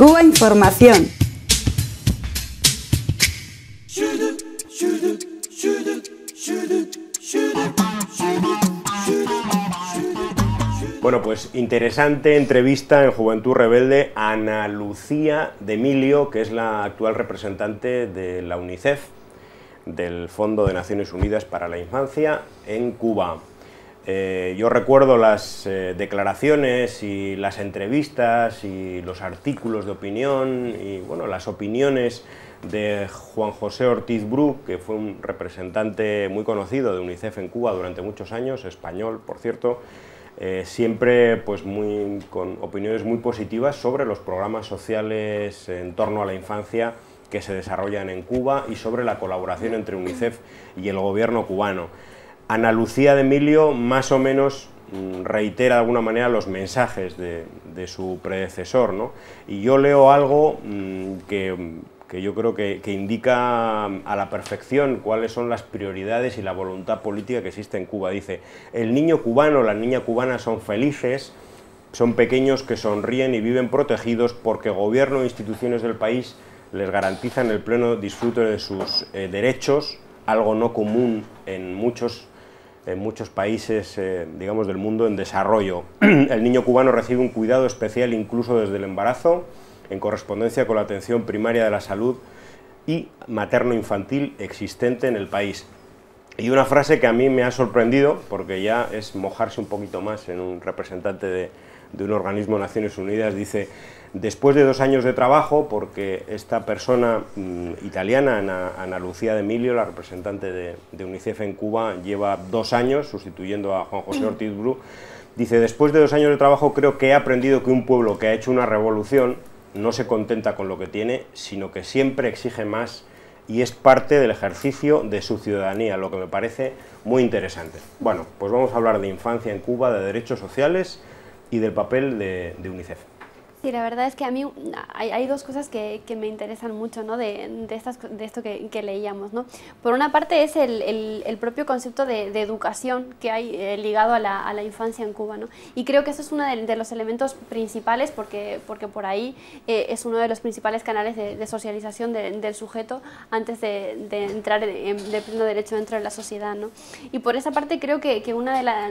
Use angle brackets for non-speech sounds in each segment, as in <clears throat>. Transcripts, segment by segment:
Cuba Información. Bueno, pues interesante entrevista en Juventud Rebelde a Ana Lucía de Emilio, que es la actual representante de la UNICEF, del Fondo de Naciones Unidas para la Infancia, en Cuba. Eh, yo recuerdo las eh, declaraciones y las entrevistas y los artículos de opinión y bueno, las opiniones de Juan José Ortiz Bru, que fue un representante muy conocido de UNICEF en Cuba durante muchos años, español, por cierto, eh, siempre pues, con opiniones muy positivas sobre los programas sociales en torno a la infancia que se desarrollan en Cuba y sobre la colaboración entre UNICEF y el gobierno cubano. Ana Lucía de Emilio más o menos mm, reitera de alguna manera los mensajes de, su predecesor, ¿no? Y yo leo algo mm, que, yo creo que, indica a la perfección cuáles son las prioridades y la voluntad política que existe en Cuba. Dice, el niño cubano, la niña cubana son felices, son pequeños que sonríen y viven protegidos porque gobierno e instituciones del país les garantizan el pleno disfrute de sus eh, derechos, algo no común en muchos en muchos países, eh, digamos, del mundo en desarrollo. <clears throat> El niño cubano recibe un cuidado especial incluso desde el embarazo, en correspondencia con la atención primaria de la salud y materno-infantil existente en el país. Y una frase que a mí me ha sorprendido, porque ya es mojarse un poquito más en un representante de, de un organismo de Naciones Unidas, dice, Después de dos años de trabajo, porque esta persona mm, italiana, Ana, Lucía de Emilio, la representante de, UNICEF en Cuba, lleva dos años sustituyendo a Juan José Ortiz Bru, dice, después de dos años de trabajo creo que he aprendido que un pueblo que ha hecho una revolución no se contenta con lo que tiene, sino que siempre exige más y es parte del ejercicio de su ciudadanía, lo que me parece muy interesante. Bueno, pues vamos a hablar de infancia en Cuba, de derechos sociales y del papel de UNICEF. Sí, la verdad es que a mí hay, dos cosas que, que, me interesan mucho ¿no? de, de, estas, de esto que, leíamos. ¿no? Por una parte es el, el, el propio concepto de, de, educación que hay eh, ligado a la, a la, infancia en Cuba. ¿no? Y creo que eso es uno de, los elementos principales porque, porque por ahí eh, es uno de los principales canales de, socialización del sujeto antes de, entrar de pleno derecho dentro de la sociedad. ¿no? Y por esa parte creo que, que una de la,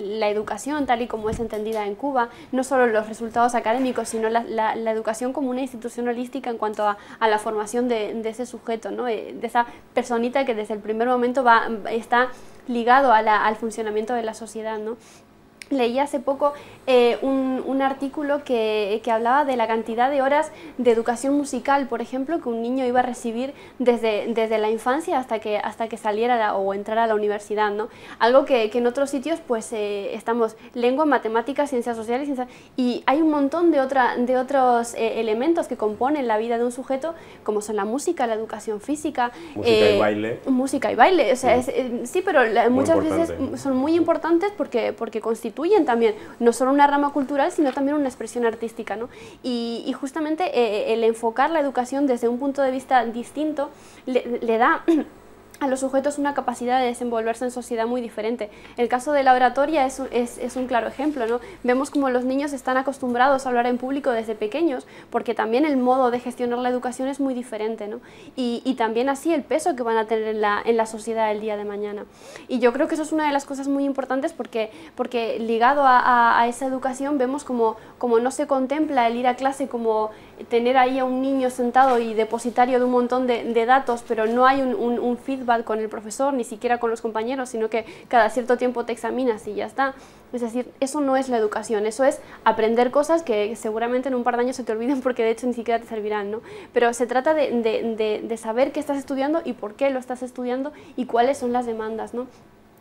la educación tal y como es entendida en Cuba, no solo los resultados académicos, sino la, educación como una institución holística en cuanto a, la formación de, ese sujeto, ¿no? Eh, de esa personita que desde el primer momento va, está ligado al funcionamiento de la sociedad. ¿no? Leí hace poco eh, un, artículo que, hablaba de la cantidad de horas de educación musical, por ejemplo, que un niño iba a recibir desde, desde la infancia hasta que, hasta que saliera o entrara a la universidad, ¿no? Algo que, que en otros sitios pues eh, estamos lengua, matemáticas, ciencias sociales, y hay un montón de, otra, de otros eh, elementos que componen la vida de un sujeto, como son la música, la educación física. Música y baile. Música y baile, sí, pero muchas veces son muy importantes porque, porque constituyen constituyen también no solo una rama cultural, sino también una expresión artística. ¿no? Y, justamente eh, el enfocar la educación desde un punto de vista distinto le da <clears throat> a los sujetos una capacidad de desenvolverse en sociedad muy diferente. El caso de la oratoria es un, claro ejemplo, ¿no? Vemos como los niños están acostumbrados a hablar en público desde pequeños, porque también el modo de gestionar la educación es muy diferente, Y, también así el peso que van a tener en la, sociedad el día de mañana. Y yo creo que eso es una de las cosas muy importantes porque, porque ligado a, esa educación vemos como, como no se contempla el ir a clase como tener ahí a un niño sentado y depositario de un montón de, datos, pero no hay un feedback con el profesor, ni siquiera con los compañeros, sino que cada cierto tiempo te examinas y ya está. Es decir, eso no es la educación, eso es aprender cosas que seguramente en un par de años se te olviden porque de hecho ni siquiera te servirán, ¿no? Pero se trata de, de, de, de saber qué estás estudiando y por qué lo estás estudiando y cuáles son las demandas, ¿no?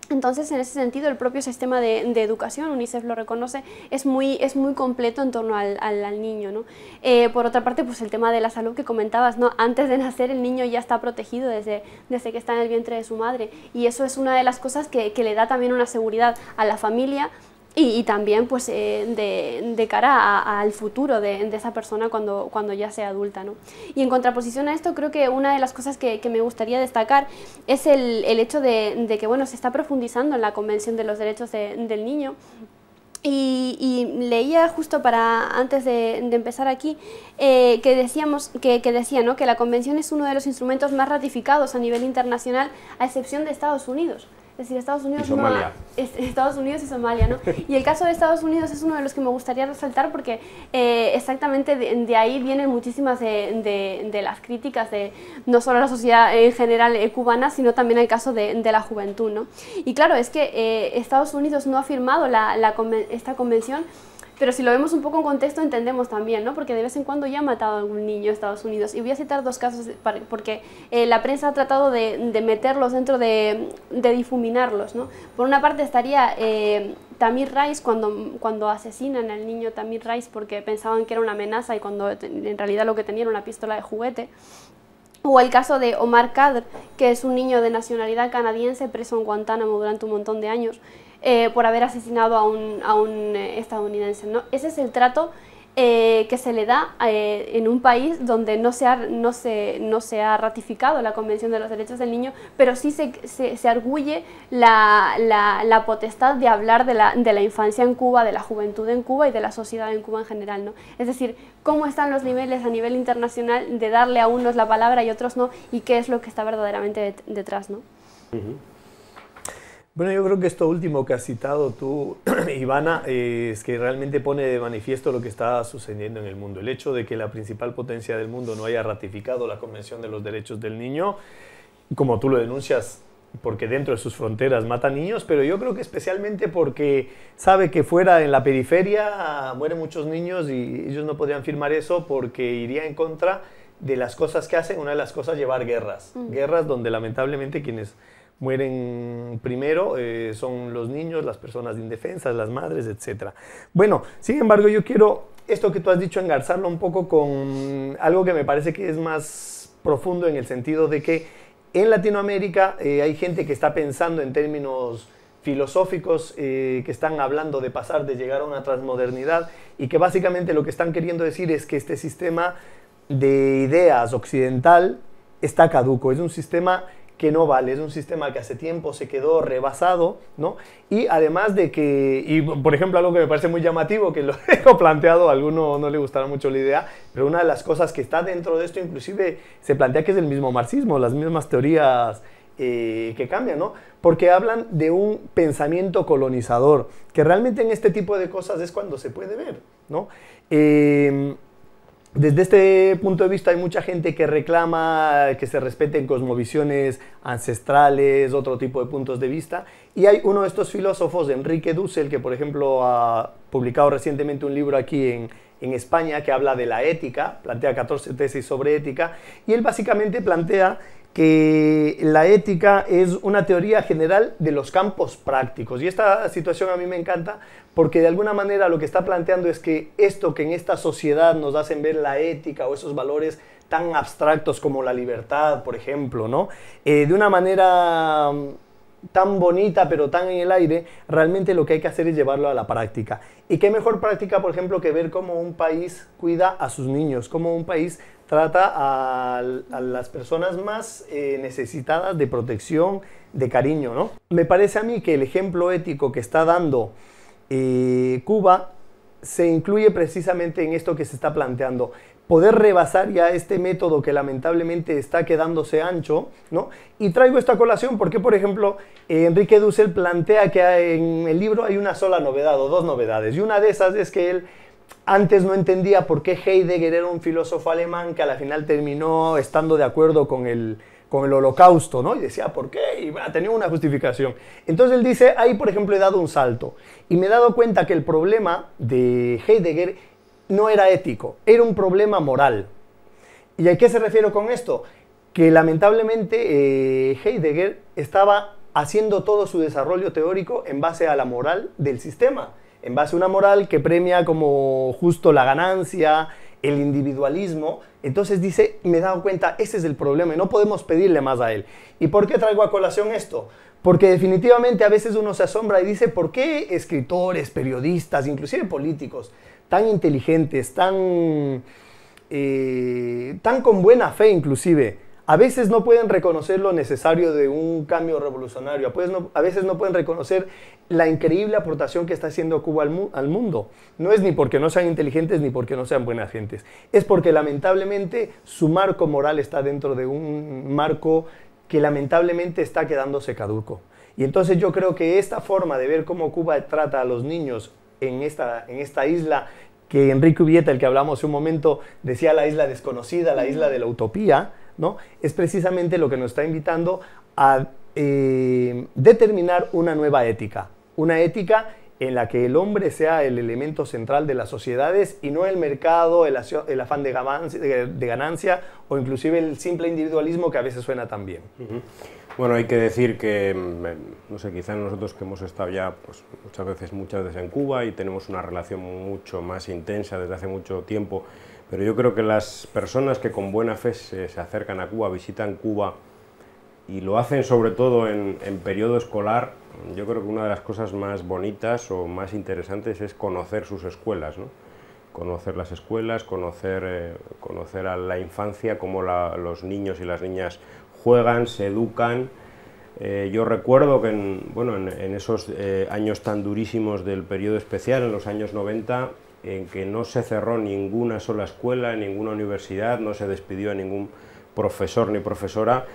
Entonces, en ese sentido, el propio sistema de, educación, UNICEF lo reconoce, es muy, es muy completo en torno al, niño. ¿no? Eh, por otra parte, pues el tema de la salud que comentabas, ¿no? antes de nacer el niño ya está protegido desde, desde que está en el vientre de su madre y eso es una de las cosas que, que le da también una seguridad a la familia, y, también pues, eh, de, cara al futuro de, esa persona cuando, cuando ya sea adulta. ¿no? Y en contraposición a esto, creo que una de las cosas que, me gustaría destacar es el, hecho de, que bueno, se está profundizando en la Convención de los Derechos del Niño. Y, leía justo para antes de, empezar aquí eh, que decíamos que, que decía ¿no? que la convención es uno de los instrumentos más ratificados a nivel internacional a excepción de Estados Unidos es decir, Estados Unidos, y Somalia. No, <laughs> Estados Unidos y ¿no? Y el caso de Estados Unidos es uno de los que me gustaría resaltar porque eh, exactamente de, ahí vienen muchísimas de, las críticas de no solo la sociedad en general eh, cubana, sino también el caso de, la juventud, ¿no? Y claro, es que eh, Estados Unidos no ha firmado la, esta convención pero si lo vemos un poco en contexto, entendemos también, ¿no? Porque de vez en cuando ya ha matado a algún niño en Estados Unidos. Y voy a citar dos casos porque eh, la prensa ha tratado de, meterlos dentro de, de, difuminarlos, ¿no? Por una parte estaría eh, Tamir Rice cuando, cuando asesinan al niño Tamir Rice porque pensaban que era una amenaza y cuando en realidad lo que tenía era una pistola de juguete. O el caso de Omar Khadr, que es un niño de nacionalidad canadiense preso en Guantánamo durante un montón de años. Eh, por haber asesinado a un, eh, estadounidense. ¿no? Ese es el trato eh, que se le da en un país donde no se, ha, no, se, no se ha ratificado la Convención de los Derechos del Niño, pero sí se, se, arguye la, la, potestad de hablar de la, de la, infancia en Cuba, de la juventud en Cuba y de la sociedad en Cuba en general. ¿no? Es decir, cómo están los niveles a nivel internacional de darle a unos la palabra y otros no, y qué es lo que está verdaderamente detrás. ¿no? Bueno, yo creo que esto último que has citado tú, <clears throat> Ivana, eh, es que realmente pone de manifiesto lo que está sucediendo en el mundo. El hecho de que la principal potencia del mundo no haya ratificado la Convención de los Derechos del Niño, como tú lo denuncias, porque dentro de sus fronteras mata niños, pero yo creo que especialmente porque sabe que fuera en la periferia ah, mueren muchos niños y ellos no podrían firmar eso porque iría en contra de las cosas que hacen. Una de las cosas llevar guerras, mm. guerras donde lamentablemente quienes Mueren primero, eh, son los niños, las personas indefensas, las madres, etc. Bueno, sin embargo, yo quiero esto que tú has dicho engarzarlo un poco con algo que me parece que es más profundo en el sentido de que en Latinoamérica eh, hay gente que está pensando en términos filosóficos eh, que están hablando de pasar, de llegar a una transmodernidad y que básicamente lo que están queriendo decir es que este sistema de ideas occidental está caduco, es un sistema que no vale, es un sistema que hace tiempo se quedó rebasado, ¿no? Y además de que, y por ejemplo algo que me parece muy llamativo, que lo he <laughs> planteado, a alguno no le gustará mucho la idea, pero una de las cosas que está dentro de esto inclusive se plantea que es el mismo marxismo, las mismas teorías eh, que cambian, ¿no? Porque hablan de un pensamiento colonizador, que realmente en este tipo de cosas es cuando se puede ver, ¿no? Eh, desde este punto de vista hay mucha gente que reclama que se respeten cosmovisiones ancestrales, otro tipo de puntos de vista, y hay uno de estos filósofos, Enrique Dussel, que por ejemplo ha publicado recientemente un libro aquí en, España que habla de la ética, plantea 14 tesis sobre ética, y él básicamente plantea que la ética es una teoría general de los campos prácticos. Y esta situación a mí me encanta porque de alguna manera lo que está planteando es que esto que en esta sociedad nos hacen ver la ética o esos valores tan abstractos como la libertad, por ejemplo, ¿no? Eh, de una manera mm, tan bonita pero tan en el aire, realmente lo que hay que hacer es llevarlo a la práctica. ¿Y qué mejor práctica, por ejemplo, que ver cómo un país cuida a sus niños, cómo un país trata a, las personas más eh, necesitadas de protección, de cariño, ¿no? Me parece a mí que el ejemplo ético que está dando eh, Cuba se incluye precisamente en esto que se está planteando. Poder rebasar ya este método que lamentablemente está quedándose ancho, ¿no? Y traigo esta colación porque, por ejemplo, eh, Enrique Dussel plantea que en el libro hay una sola novedad o dos novedades. Y una de esas es que él antes no entendía por qué Heidegger era un filósofo alemán que a la final terminó estando de acuerdo con el, con el holocausto, ¿no? Y decía, ¿por qué? Y bueno, tenía una justificación. Entonces él dice, ahí por ejemplo he dado un salto y me he dado cuenta que el problema de Heidegger no era ético, era un problema moral. ¿Y a qué se refiero con esto? Que lamentablemente eh, Heidegger estaba haciendo todo su desarrollo teórico en base a la moral del sistema, en base a una moral que premia como justo la ganancia, el individualismo, entonces dice, me he dado cuenta, ese es el problema y no podemos pedirle más a él. ¿Y por qué traigo a colación esto? Porque definitivamente a veces uno se asombra y dice, ¿por qué escritores, periodistas, inclusive políticos, tan inteligentes, tan, eh, tan con buena fe inclusive, a veces no pueden reconocer lo necesario de un cambio revolucionario, a veces no, pueden reconocer la increíble aportación que está haciendo Cuba al, mundo. No es ni porque no sean inteligentes ni porque no sean buenas gentes, es porque lamentablemente su marco moral está dentro de un marco que lamentablemente está quedándose caduco. Y entonces yo creo que esta forma de ver cómo Cuba trata a los niños en esta, isla que Enrique Ubieta, el que hablamos hace un momento, decía la isla desconocida, la isla de la utopía, es precisamente lo que nos está invitando a eh, determinar una nueva ética, una ética en la que el hombre sea el elemento central de las sociedades y no el mercado, el, afán de ganancia, de, ganancia, o inclusive el simple individualismo que a veces suena tan bien. Bueno, hay que decir que, mm, eh, no sé, quizá nosotros que hemos estado ya pues, muchas veces, muchas veces en Cuba y tenemos una relación mucho más intensa desde hace mucho tiempo pero yo creo que las personas que con buena fe se, acercan a Cuba, visitan Cuba y lo hacen sobre todo en, periodo escolar, yo creo que una de las cosas más bonitas o más interesantes es conocer sus escuelas, conocer las escuelas, eh, conocer, a la infancia, cómo los niños y las niñas juegan, se educan. Eh, yo recuerdo que en, esos eh, años tan durísimos del periodo especial, en los años 90, en que no se cerró ninguna sola escuela, ninguna universidad, no se despidió a ningún profesor ni profesora,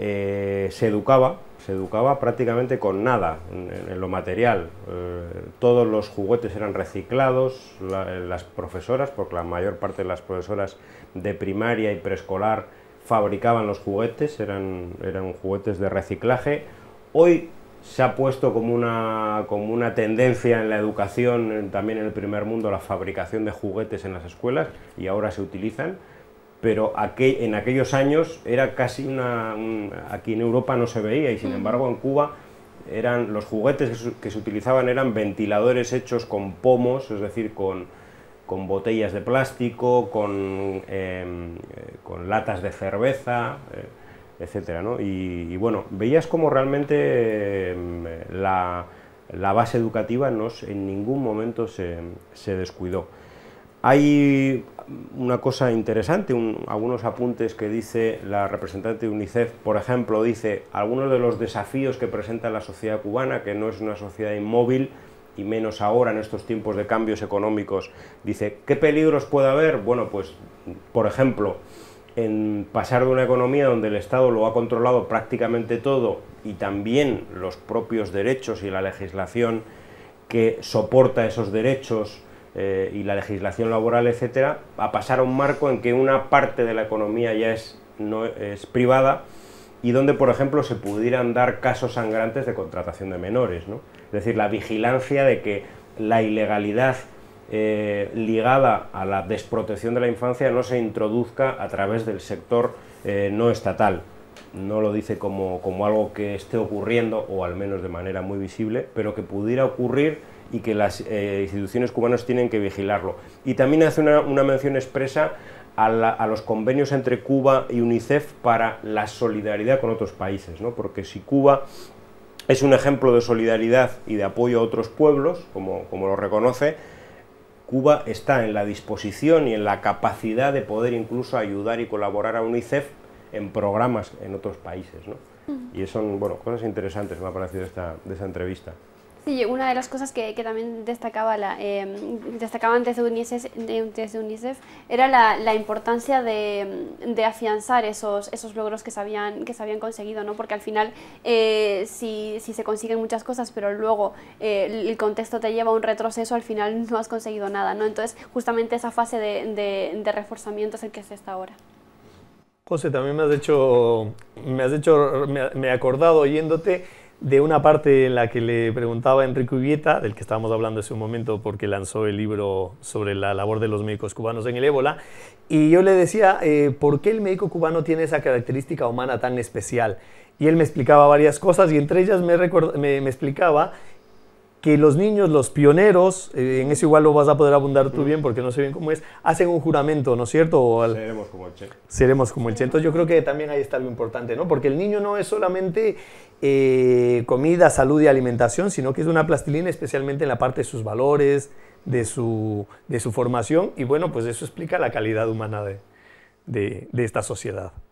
eh, se educaba, se educaba prácticamente con nada en, lo material. Eh, todos los juguetes eran reciclados, las profesoras, porque la mayor parte de las profesoras de primaria y preescolar fabricaban los juguetes, eran, eran juguetes de reciclaje. Hoy se ha puesto como una, como una tendencia en la educación, también en el primer mundo, la fabricación de juguetes en las escuelas y ahora se utilizan, pero en aquellos años era casi una... aquí en Europa no se veía y sin embargo en Cuba eran los juguetes que, se utilizaban eran ventiladores hechos con pomos, es decir, con, con botellas de plástico, con, em, eh, con latas de cerveza. Eh, etcétera, ¿no? y, bueno, veías como realmente em, la, base educativa no, en ningún momento se, descuidó. Hay una cosa interesante, algunos apuntes que dice la representante de UNICEF, por ejemplo, dice algunos de los desafíos que presenta la sociedad cubana, que no es una sociedad inmóvil y menos ahora en estos tiempos de cambios económicos, dice, ¿qué peligros puede haber? Bueno, pues, por ejemplo, en pasar de una economía donde el Estado lo ha controlado prácticamente todo y también los propios derechos y la legislación que soporta esos derechos eh, y la legislación laboral, etcétera, a pasar a un marco en que una parte de la economía ya es, no, es privada y donde, por ejemplo, se pudieran dar casos sangrantes de contratación de menores. ¿no? Es decir, la vigilancia de que la ilegalidad eh, ligada a la desprotección de la infancia no se introduzca a través del sector eh, no estatal. No lo dice como, algo que esté ocurriendo, o al menos de manera muy visible, pero que pudiera ocurrir y que las eh, instituciones cubanas tienen que vigilarlo. Y también hace una, mención expresa a, los convenios entre Cuba y UNICEF para la solidaridad con otros países, porque si Cuba es un ejemplo de solidaridad y de apoyo a otros pueblos, como lo reconoce, Cuba está en la disposición y en la capacidad de poder incluso ayudar y colaborar a UNICEF en programas en otros países. ¿no? Y son bueno, cosas interesantes, me ha parecido esta, de esta entrevista. Sí, una de las cosas que, también destacaba la, eh, em, desde UNICEF, era la, importancia de, afianzar esos, esos logros que se habían, que se habían conseguido, ¿no? porque al final eh, si, se consiguen muchas cosas pero luego eh, el contexto te lleva a un retroceso, al final no has conseguido nada. ¿no? Entonces justamente esa fase de, de, reforzamiento es el que se está ahora. José, también me has hecho, me has hecho, me he acordado oyéndote de una parte en la que le preguntaba a Enrique Ubieta, del que estábamos hablando hace un momento porque lanzó el libro sobre la labor de los médicos cubanos en el ébola, y yo le decía, eh, ¿por qué el médico cubano tiene esa característica humana tan especial? Y él me explicaba varias cosas y entre ellas me explicaba que los niños, los pioneros, eh, en eso igual lo vas a poder abundar tú mm. bien porque no sé bien cómo es, hacen un juramento, ¿no es cierto? seremos como el Che. Seremos como el Che. Entonces yo creo que también ahí está algo importante, ¿no? Porque el niño no es solamente eh, comida, salud y alimentación, sino que es una plastilina especialmente en la parte de sus valores, de su, de su formación y bueno, pues eso explica la calidad humana de, de, de esta sociedad.